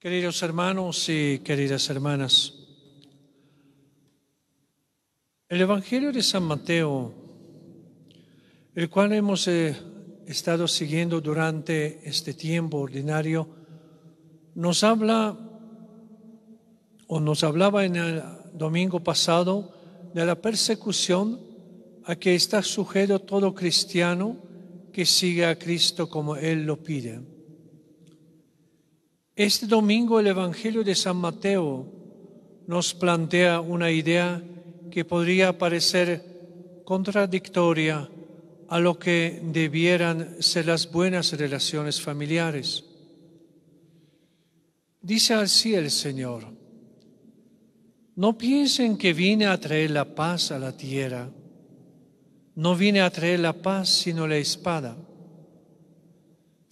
Queridos hermanos y queridas hermanas, el Evangelio de San Mateo, el cual hemos eh, estado siguiendo durante este tiempo ordinario, nos habla o nos hablaba en el domingo pasado de la persecución a que está sujeto todo cristiano que sigue a Cristo como Él lo pide. Este domingo el Evangelio de San Mateo nos plantea una idea que podría parecer contradictoria a lo que debieran ser las buenas relaciones familiares. Dice así el Señor, no piensen que vine a traer la paz a la tierra, no vine a traer la paz sino la espada,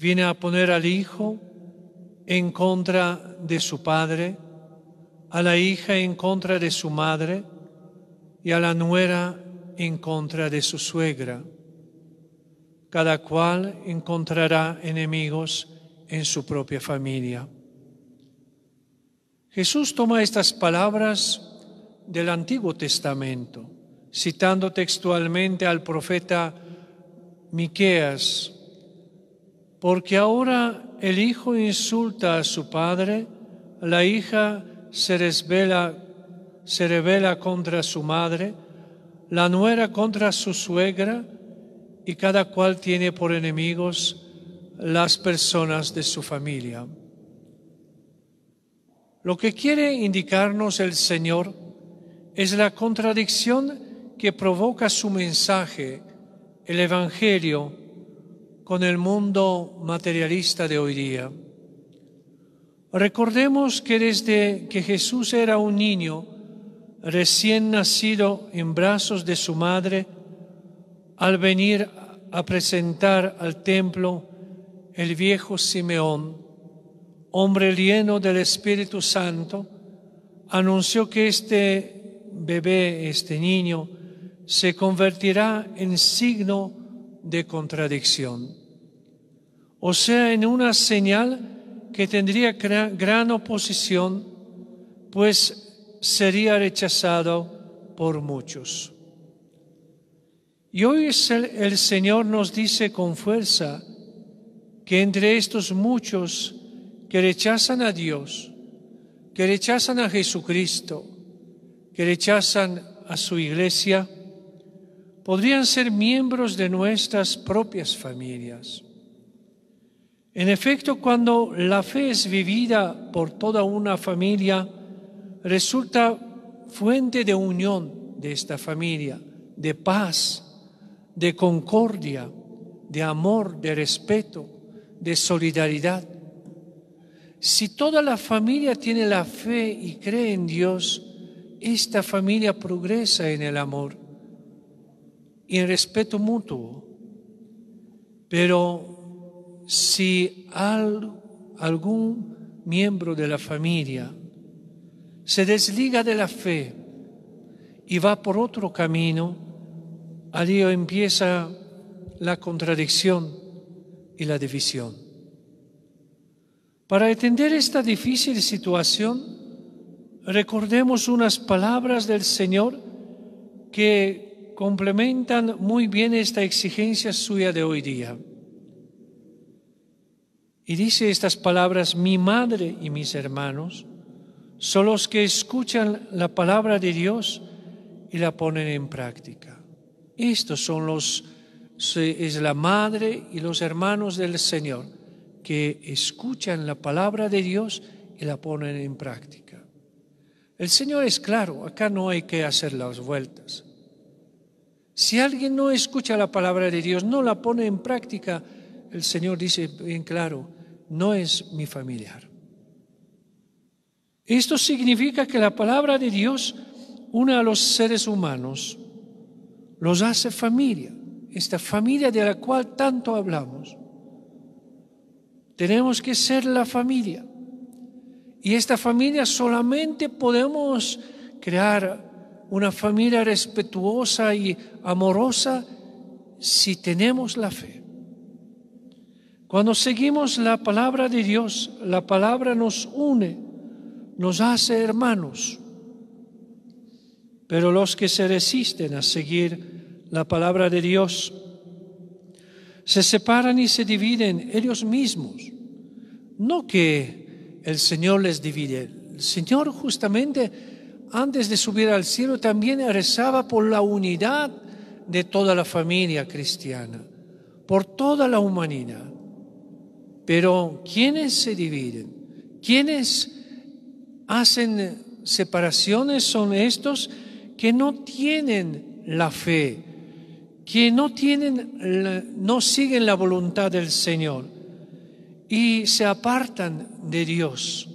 vine a poner al Hijo en contra de su padre, a la hija en contra de su madre y a la nuera en contra de su suegra. Cada cual encontrará enemigos en su propia familia. Jesús toma estas palabras del Antiguo Testamento, citando textualmente al profeta Miqueas porque ahora el hijo insulta a su padre, la hija se, se revela contra su madre, la nuera contra su suegra, y cada cual tiene por enemigos las personas de su familia. Lo que quiere indicarnos el Señor es la contradicción que provoca su mensaje, el Evangelio, con el mundo materialista de hoy día. Recordemos que desde que Jesús era un niño, recién nacido en brazos de su madre, al venir a presentar al templo el viejo Simeón, hombre lleno del Espíritu Santo, anunció que este bebé, este niño, se convertirá en signo de contradicción o sea, en una señal que tendría gran oposición, pues sería rechazado por muchos. Y hoy el, Señor nos dice con fuerza que entre estos muchos que rechazan a Dios, que rechazan a Jesucristo, que rechazan a su iglesia, podrían ser miembros de nuestras propias familias. En efecto, cuando la fe es vivida por toda una familia, resulta fuente de unión de esta familia, de paz, de concordia, de amor, de respeto, de solidaridad. Si toda la familia tiene la fe y cree en Dios, esta familia progresa en el amor y en respeto mutuo. Pero si algún miembro de la familia se desliga de la fe y va por otro camino, allí empieza la contradicción y la división. Para entender esta difícil situación, recordemos unas palabras del Señor que complementan muy bien esta exigencia suya de hoy día. Y dice estas palabras, mi madre y mis hermanos son los que escuchan la palabra de Dios y la ponen en práctica. Estos son los, es la madre y los hermanos del Señor que escuchan la palabra de Dios y la ponen en práctica. El Señor es claro, acá no hay que hacer las vueltas. Si alguien no escucha la palabra de Dios, no la pone en práctica, el Señor dice bien claro, no es mi familiar. Esto significa que la palabra de Dios une a los seres humanos, los hace familia, esta familia de la cual tanto hablamos. Tenemos que ser la familia. Y esta familia solamente podemos crear una familia respetuosa y amorosa si tenemos la fe. Cuando seguimos la palabra de Dios, la palabra nos une, nos hace hermanos. Pero los que se resisten a seguir la palabra de Dios, se separan y se dividen ellos mismos. No que el Señor les divide. El Señor justamente antes de subir al cielo también rezaba por la unidad de toda la familia cristiana, por toda la humanidad. Pero quienes se dividen? quienes hacen separaciones? Son estos que no tienen la fe, que no tienen, no siguen la voluntad del Señor y se apartan de Dios.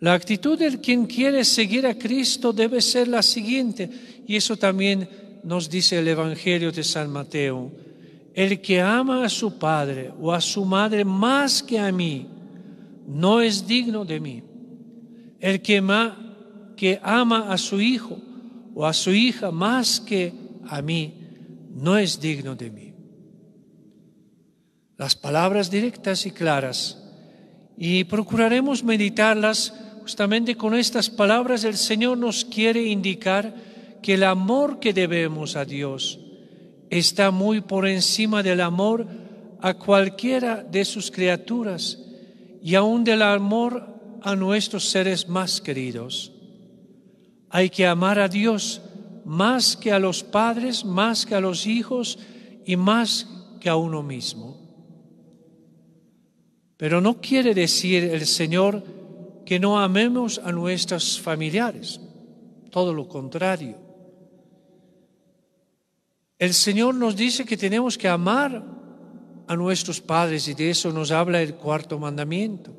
La actitud de quien quiere seguir a Cristo debe ser la siguiente, y eso también nos dice el Evangelio de San Mateo. El que ama a su padre o a su madre más que a mí, no es digno de mí. El que, ma, que ama a su hijo o a su hija más que a mí, no es digno de mí. Las palabras directas y claras. Y procuraremos meditarlas justamente con estas palabras. El Señor nos quiere indicar que el amor que debemos a Dios, está muy por encima del amor a cualquiera de sus criaturas y aún del amor a nuestros seres más queridos. Hay que amar a Dios más que a los padres, más que a los hijos y más que a uno mismo. Pero no quiere decir el Señor que no amemos a nuestros familiares, todo lo contrario. El Señor nos dice que tenemos que amar a nuestros padres y de eso nos habla el cuarto mandamiento.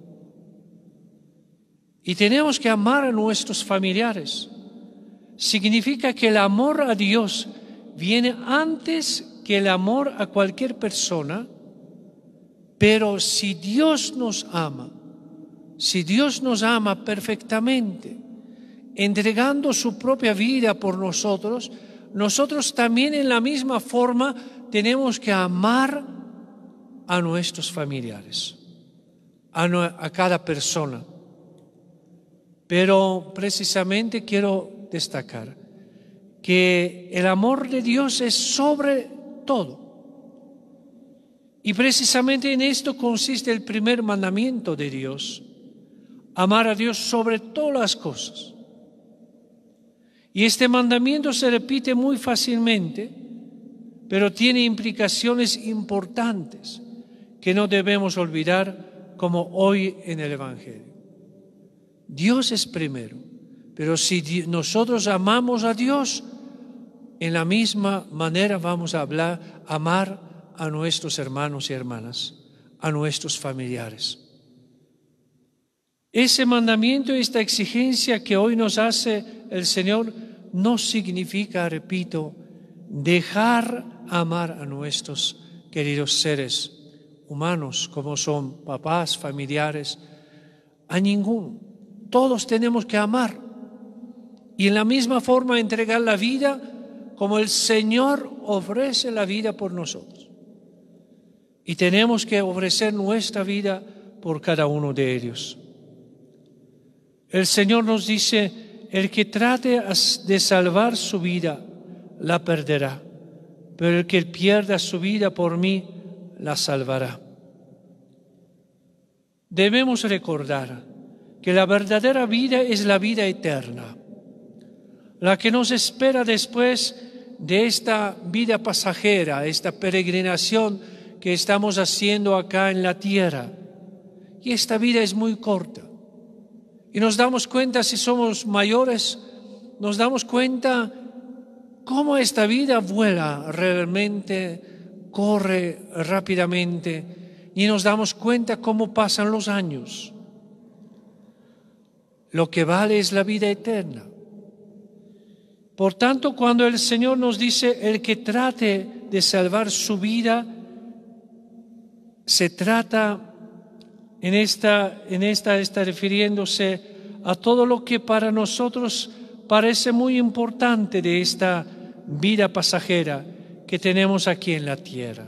Y tenemos que amar a nuestros familiares. Significa que el amor a Dios viene antes que el amor a cualquier persona, pero si Dios nos ama, si Dios nos ama perfectamente, entregando su propia vida por nosotros, nosotros también en la misma forma tenemos que amar a nuestros familiares, a, cada persona. Pero precisamente quiero destacar que el amor de Dios es sobre todo. Y precisamente en esto consiste el primer mandamiento de Dios, amar a Dios sobre todas las cosas. Y este mandamiento se repite muy fácilmente, pero tiene implicaciones importantes que no debemos olvidar como hoy en el Evangelio. Dios es primero, pero si nosotros amamos a Dios, en la misma manera vamos a hablar, amar a nuestros hermanos y hermanas, a nuestros familiares. Ese mandamiento, y esta exigencia que hoy nos hace el Señor no significa, repito, dejar amar a nuestros queridos seres humanos, como son papás, familiares, a ninguno. Todos tenemos que amar y en la misma forma entregar la vida como el Señor ofrece la vida por nosotros. Y tenemos que ofrecer nuestra vida por cada uno de ellos. El Señor nos dice, el que trate de salvar su vida, la perderá. Pero el que pierda su vida por mí, la salvará. Debemos recordar que la verdadera vida es la vida eterna, la que nos espera después de esta vida pasajera, esta peregrinación que estamos haciendo acá en la tierra. Y esta vida es muy corta. Y nos damos cuenta si somos mayores, nos damos cuenta cómo esta vida vuela realmente, corre rápidamente y nos damos cuenta cómo pasan los años. Lo que vale es la vida eterna. Por tanto, cuando el Señor nos dice, el que trate de salvar su vida, se trata de en esta, en esta está refiriéndose a todo lo que para nosotros parece muy importante de esta vida pasajera que tenemos aquí en la tierra.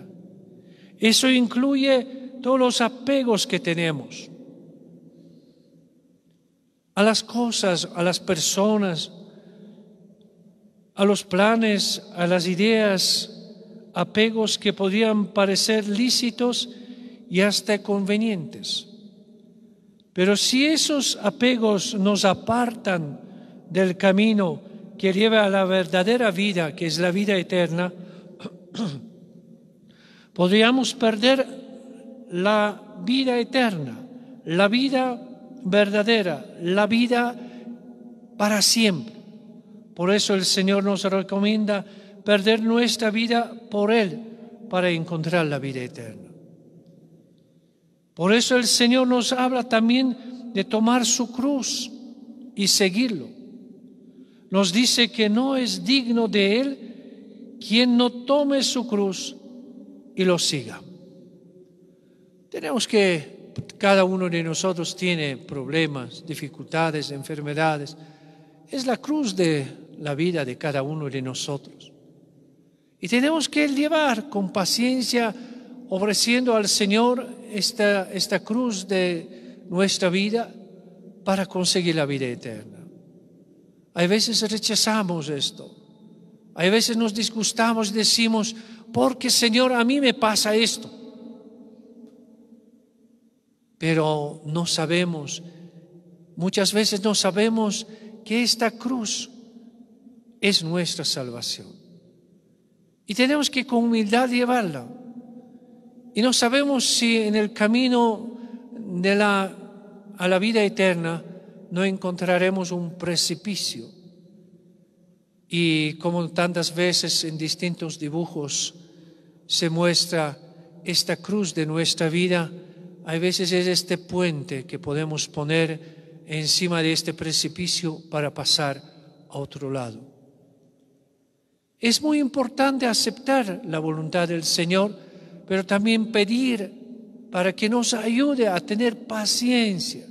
Eso incluye todos los apegos que tenemos a las cosas, a las personas, a los planes, a las ideas, apegos que podrían parecer lícitos y hasta convenientes. Pero si esos apegos nos apartan del camino que lleva a la verdadera vida, que es la vida eterna, podríamos perder la vida eterna, la vida verdadera, la vida para siempre. Por eso el Señor nos recomienda perder nuestra vida por Él para encontrar la vida eterna. Por eso el Señor nos habla también de tomar su cruz y seguirlo. Nos dice que no es digno de Él quien no tome su cruz y lo siga. Tenemos que, cada uno de nosotros tiene problemas, dificultades, enfermedades. Es la cruz de la vida de cada uno de nosotros. Y tenemos que llevar con paciencia, ofreciendo al Señor esta, esta cruz de nuestra vida para conseguir la vida eterna. Hay veces rechazamos esto. Hay veces nos disgustamos y decimos, porque Señor, a mí me pasa esto. Pero no sabemos, muchas veces no sabemos que esta cruz es nuestra salvación. Y tenemos que con humildad llevarla. Y no sabemos si en el camino de la, a la vida eterna no encontraremos un precipicio. Y como tantas veces en distintos dibujos se muestra esta cruz de nuestra vida, hay veces es este puente que podemos poner encima de este precipicio para pasar a otro lado. Es muy importante aceptar la voluntad del Señor, pero también pedir para que nos ayude a tener paciencia,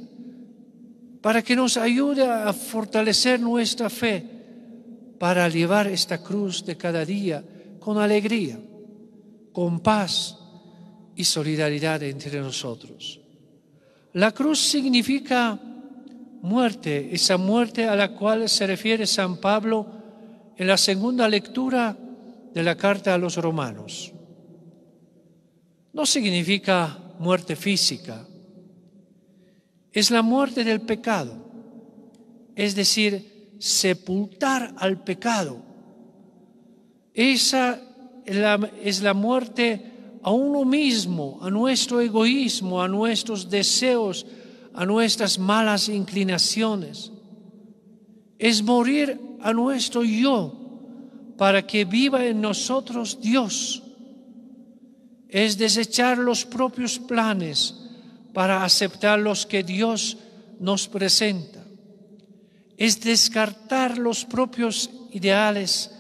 para que nos ayude a fortalecer nuestra fe, para llevar esta cruz de cada día con alegría, con paz y solidaridad entre nosotros. La cruz significa muerte, esa muerte a la cual se refiere San Pablo en la segunda lectura de la carta a los romanos no significa muerte física, es la muerte del pecado, es decir, sepultar al pecado. Esa es la muerte a uno mismo, a nuestro egoísmo, a nuestros deseos, a nuestras malas inclinaciones. Es morir a nuestro yo para que viva en nosotros Dios es desechar los propios planes para aceptar los que Dios nos presenta. Es descartar los propios ideales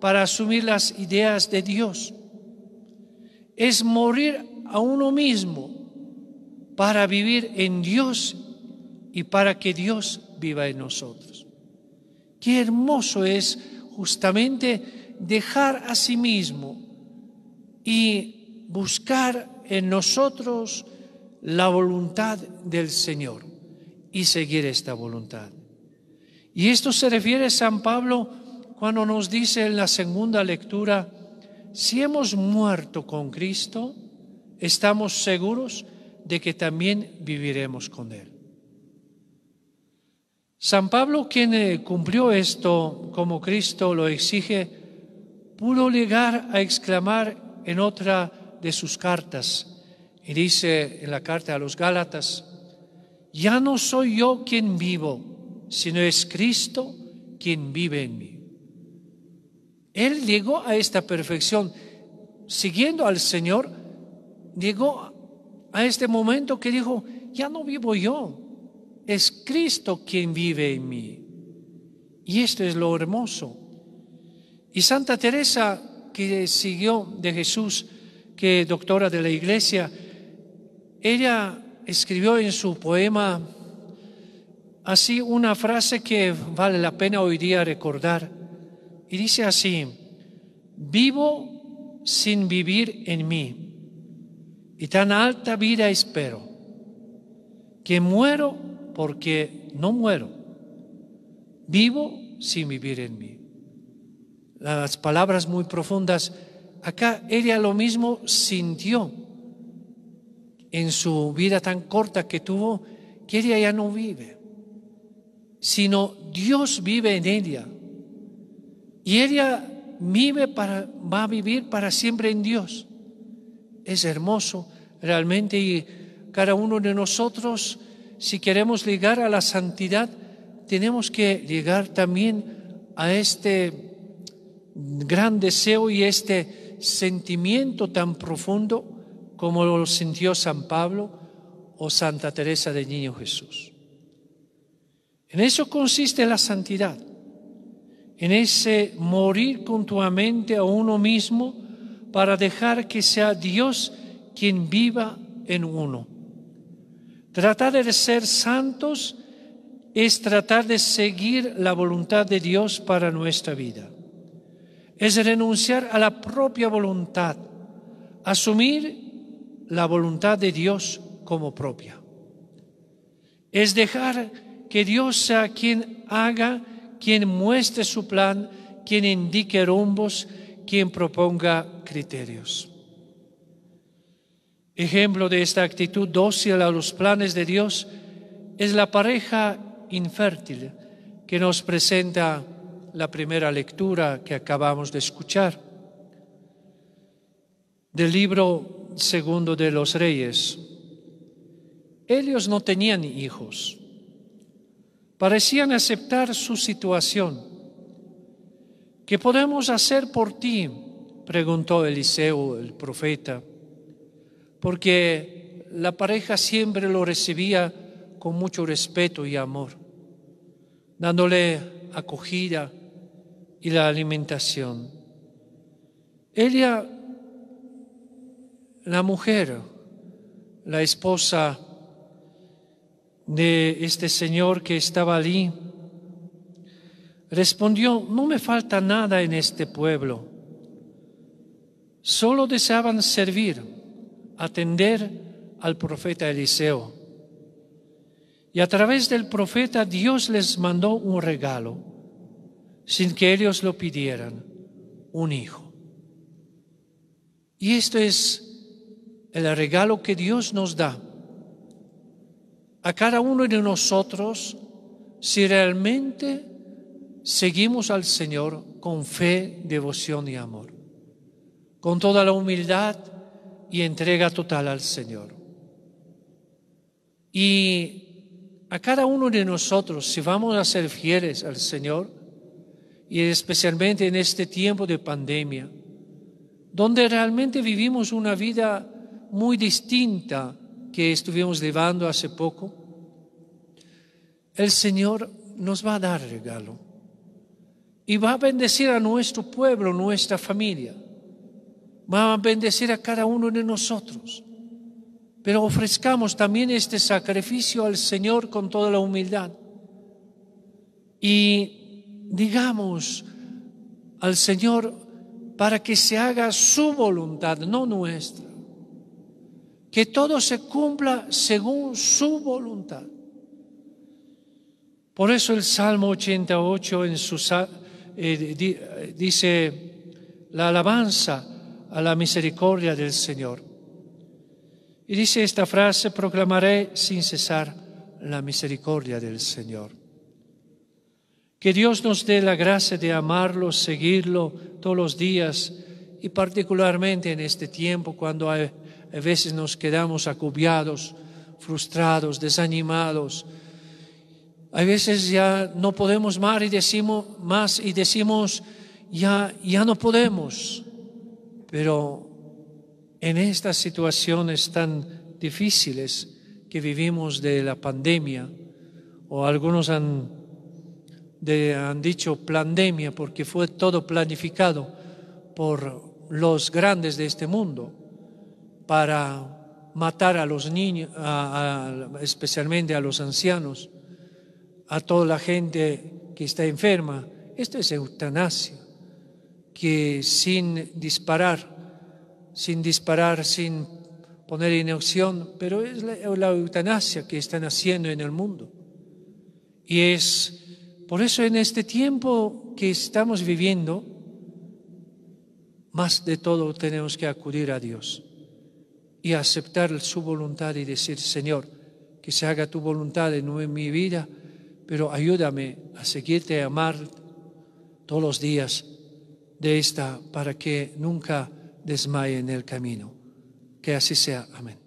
para asumir las ideas de Dios. Es morir a uno mismo para vivir en Dios y para que Dios viva en nosotros. Qué hermoso es justamente dejar a sí mismo y buscar en nosotros la voluntad del Señor y seguir esta voluntad. Y esto se refiere a San Pablo cuando nos dice en la segunda lectura, si hemos muerto con Cristo, estamos seguros de que también viviremos con Él. San Pablo, quien eh, cumplió esto como Cristo lo exige, pudo llegar a exclamar en otra de sus cartas y dice en la carta a los Gálatas, ya no soy yo quien vivo, sino es Cristo quien vive en mí. Él llegó a esta perfección siguiendo al Señor, llegó a este momento que dijo, ya no vivo yo, es Cristo quien vive en mí. Y esto es lo hermoso. Y Santa Teresa, que siguió de Jesús, que doctora de la iglesia, ella escribió en su poema así una frase que vale la pena hoy día recordar. Y dice así, vivo sin vivir en mí, y tan alta vida espero, que muero porque no muero, vivo sin vivir en mí. Las palabras muy profundas acá ella lo mismo sintió en su vida tan corta que tuvo, que ella ya no vive, sino Dios vive en ella. Y ella vive para, va a vivir para siempre en Dios. Es hermoso realmente y cada uno de nosotros, si queremos llegar a la santidad, tenemos que llegar también a este gran deseo y este sentimiento tan profundo como lo sintió San Pablo o Santa Teresa de Niño Jesús. En eso consiste la santidad, en ese morir continuamente a uno mismo para dejar que sea Dios quien viva en uno. Tratar de ser santos es tratar de seguir la voluntad de Dios para nuestra vida es renunciar a la propia voluntad, asumir la voluntad de Dios como propia. Es dejar que Dios sea quien haga, quien muestre su plan, quien indique rumbos, quien proponga criterios. Ejemplo de esta actitud dócil a los planes de Dios es la pareja infértil que nos presenta la primera lectura que acabamos de escuchar del libro segundo de los reyes. Ellos no tenían hijos. Parecían aceptar su situación. ¿Qué podemos hacer por ti? preguntó Eliseo, el profeta, porque la pareja siempre lo recibía con mucho respeto y amor, dándole acogida, y la alimentación. Ella, la mujer, la esposa de este señor que estaba allí, respondió, no me falta nada en este pueblo, solo deseaban servir, atender al profeta Eliseo. Y a través del profeta Dios les mandó un regalo sin que ellos lo pidieran, un hijo. Y esto es el regalo que Dios nos da a cada uno de nosotros si realmente seguimos al Señor con fe, devoción y amor, con toda la humildad y entrega total al Señor. Y a cada uno de nosotros, si vamos a ser fieles al Señor, y especialmente en este tiempo de pandemia, donde realmente vivimos una vida muy distinta que estuvimos llevando hace poco, el Señor nos va a dar regalo y va a bendecir a nuestro pueblo, nuestra familia, va a bendecir a cada uno de nosotros. Pero ofrezcamos también este sacrificio al Señor con toda la humildad. Y digamos al Señor para que se haga su voluntad, no nuestra. Que todo se cumpla según su voluntad. Por eso el Salmo 88 en su, eh, dice la alabanza a la misericordia del Señor. Y dice esta frase, proclamaré sin cesar la misericordia del Señor. Que Dios nos dé la gracia de amarlo, seguirlo todos los días y particularmente en este tiempo cuando a veces nos quedamos acubiados, frustrados, desanimados. A veces ya no podemos más y decimos, más y decimos ya, ya no podemos. Pero en estas situaciones tan difíciles que vivimos de la pandemia, o algunos han de, han dicho, pandemia, porque fue todo planificado por los grandes de este mundo para matar a los niños, especialmente a los ancianos, a toda la gente que está enferma. Esto es eutanasia, que sin disparar, sin disparar, sin poner acción pero es la, la eutanasia que están haciendo en el mundo. Y es por eso en este tiempo que estamos viviendo, más de todo tenemos que acudir a Dios y aceptar su voluntad y decir, Señor, que se haga tu voluntad en mi vida, pero ayúdame a seguirte a amar todos los días de esta para que nunca desmaye en el camino. Que así sea. Amén.